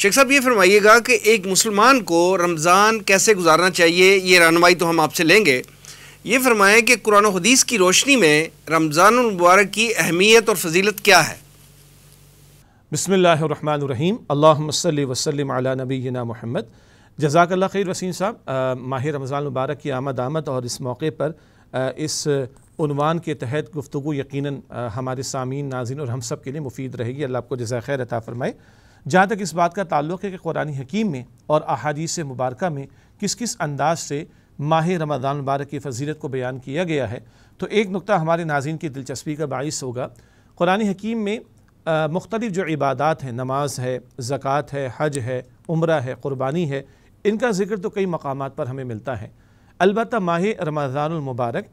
शेख साहब ये फरमाइएगा कि एक मुसलमान को रमज़ान कैसे गुजारना चाहिए ये रहनमाई तो हम आपसे लेंगे ये फरमाएँ कि कुरान हदीस की रोशनी में रमज़ान मुबारक की अहमियत और फजीलत क्या है बसमीम अल्लाम वसलम नबीना महमद जजाकल खैर वसीम साहब माह रमज़ान मुबारक की आमद आमद और इस मौके पर आ, इस उनवान के तहत गुफ्तु यकीन हमारे सामीन नाजिन और हम सब के लिए मुफीद रहेगी अल्लाह आपको जजा खैर अता फ़रमाए जहाँ तक इस बात का ताल्लुक है कि कुरानी हकीम में और अहादीस मुबारक में किस किस अंदाज से माह रमजान मुबारक की फजीलत को बयान किया गया है तो एक नुक्ता हमारे नाजीन की दिलचस्पी का बायस होगा कुरानी हकीम में मुख्तलिफ़ जो इबादात हैं नमाज है ज़क़़त है हज है उम्र है क़ुरबानी है इनका जिक्र तो कई मकाम पर हमें मिलता है अलबत् माह रमज़ानमबारक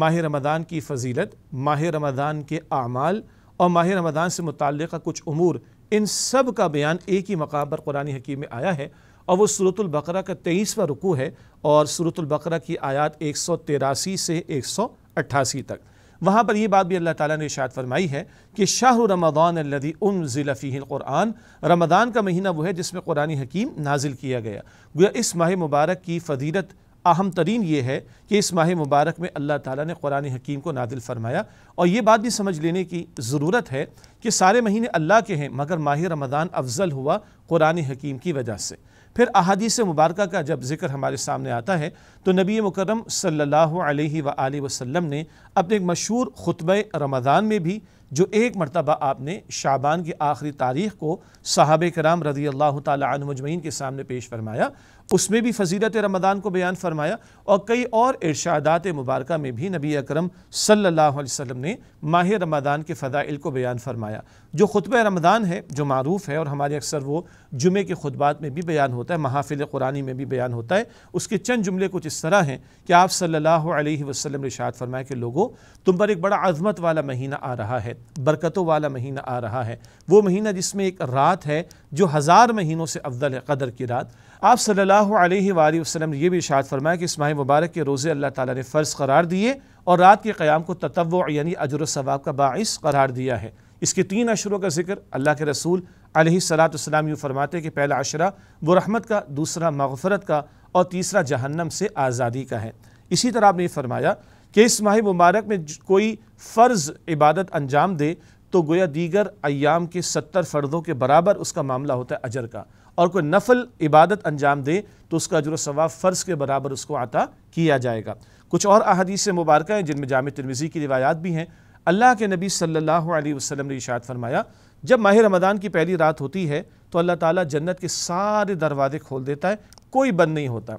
माह रमदान की फजीलत माह रमजान के अमाल और माह रमदान से मुतल कुछ अमूर इन सब का बयान एक ही मकाम पर कुरानी हकीम में आया है और वह सूरतुल्बकरा का तेईसवा रुकू है और सूरतुल्बकरा की आयात एक सौ तिरासी से एक सौ अट्ठासी तक वहाँ पर यह बात भी अल्लाह ताला ने इशात फरमाई है कि शाह रमदान अल्लदी ज़िलफ़ी क़ुरान रमदान का महीना वो है जिसमें कुरानी हकीम नाजिल किया गया इस माह मुबारक की फ़दीरत अहम तरीन ये है कि इस माह मुबारक में अल्लाह ताला ने कुरान हकीम को नादिल फरमाया और ये बात भी समझ लेने की ज़रूरत है कि सारे महीने अल्लाह के हैं मगर माह रमदान अफजल हुआ कुरान हकीम की वजह से फिर अहादीस मुबारक का जब जिक्र हमारे सामने आता है तो नबी मुकरम सल्लल्लाहु अलैहि वसल्लम ने अपने एक मशहूर ख़ुतब रमज़ान में भी जो एक मरतबा आपने शाबान की आखिरी तारीख को साहब कराम रज़ी अल्लाह तजमैन के सामने पेश फरमाया उसमें भी फजीलत रमदान को बयान फरमाया और कई और इर्शादात मुबारक में भी नबी अक्रम सल्लाम ने माह रमदान के फ़दाइल को बयान फरमाया जो ख़ुतब रमदान है जो मरूफ़ है और हमारे अक्सर वो जुमे के खुतबात में भी बयान होता है महाफिल कुरानी में भी बयान होता है उसके चंद जुमले कुछ इस तरह हैं कि आप सल्ला वसलम ने शाद फरमाया कि लोगों तुम पर एक बड़ा अजमत वाला महीना आ रहा है बरकतों वाला महीना आ रहा है वो महीना जिसमें एक रात है जो हज़ार महीनों से अफजल है कदर की रात आप सल्लल्लाहु अलैहि वसल्लम ने यह भी इशात फरमाया कि इस माह मुबारक के रोज़े अल्लाह ताला ने फ़र्ज़ करार दिए और रात के क़्याम को तत्व यानी अजर सवाब का बाइस करार दिया है इसके तीन अशरों का जिक्र अल्लाह के रसूल सलाम यूँ फरमाते कि पहला अशरा वो रहमत का दूसरा मगफरत का और तीसरा जहन्नम से आज़ादी का है इसी तरह आपने फरमाया कि इस माह मुबारक में कोई फ़र्ज़ इबादत अंजाम दे तो गोया दीगर अयाम के सत्तर फ़र्दों के बराबर उसका मामला होता है अजर का और कोई नफल इबादत अंजाम दे तो उसका अजर सवाब फ़र्ज़ के बराबर उसको आता किया जाएगा कुछ और अहदीस मुबारक हैं जिनमें जाम तिरमिज़ी की रिवायात भी हैं अल्लाह के नबी सल्लल्लाहु अलैहि वसल्लम ने इशात फरमाया जब माह रमदान की पहली रात होती है तो अल्लाह ताला जन्नत के सारे दरवाजे खोल देता है कोई बंद नहीं होता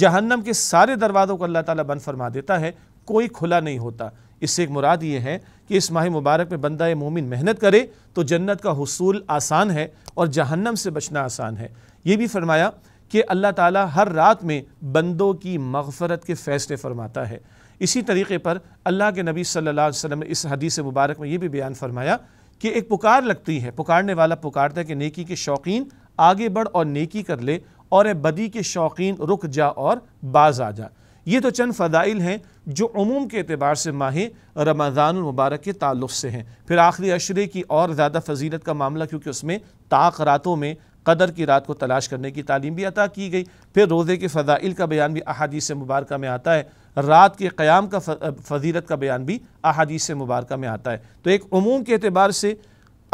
जहन्नम के सारे दरवाज़ों को अल्लाह ताला बंद फरमा देता है कोई खुला नहीं होता इससे एक मुराद ये है कि इस माह मुबारक में बंदा मोमिन मेहनत करे तो जन्नत का हसूल आसान है और जहन्नम से बचना आसान है ये भी फरमाया कि अल्लाह ताला हर रात में बंदों की मगफरत के फ़ैसले फरमाता है इसी तरीके पर अल्लाह के नबी सल्लल्लाहु अलैहि वसल्लम इस हदीस मुबारक में ये भी बयान फरमाया कि एक पुकार लगती है पुकारने वाला पुकारता है कि नेकी के शौकीन आगे बढ़ और नेकी कर ले और बदी के शौकीन रुक जा और बाज आ जा ये तो चंद फ़दाइल हैं जो अमूम के अतबार से माह रमज़ानमबारक के ताल्लुक़ से हैं फिर आखिरी अशरे की और ज़्यादा फजीलत का मामला क्योंकि उसमें ताक रातों में कदर की रात को तलाश करने की तालीम भी अता की गई फिर रोज़े के फ़ाइल का बयान भी अहादी से मुबारक में आता है रात के क़्याम का फजीलत का बयान भी अहादी से मुबारक में आता है तो एक अमूम के अतबार से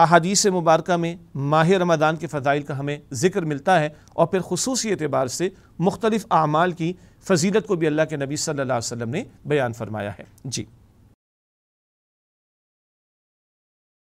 अहादीस मुबारक में माह रमदान के फ़ाइल का हमें ज़िक्र मिलता है और फिर खसूस एतबार से मुख्तलिफ़ अमाल की फजीलत को भी अल्लाह के नबी सल्लल्लाहु अलैहि वसल्लम ने बयान फरमाया है जी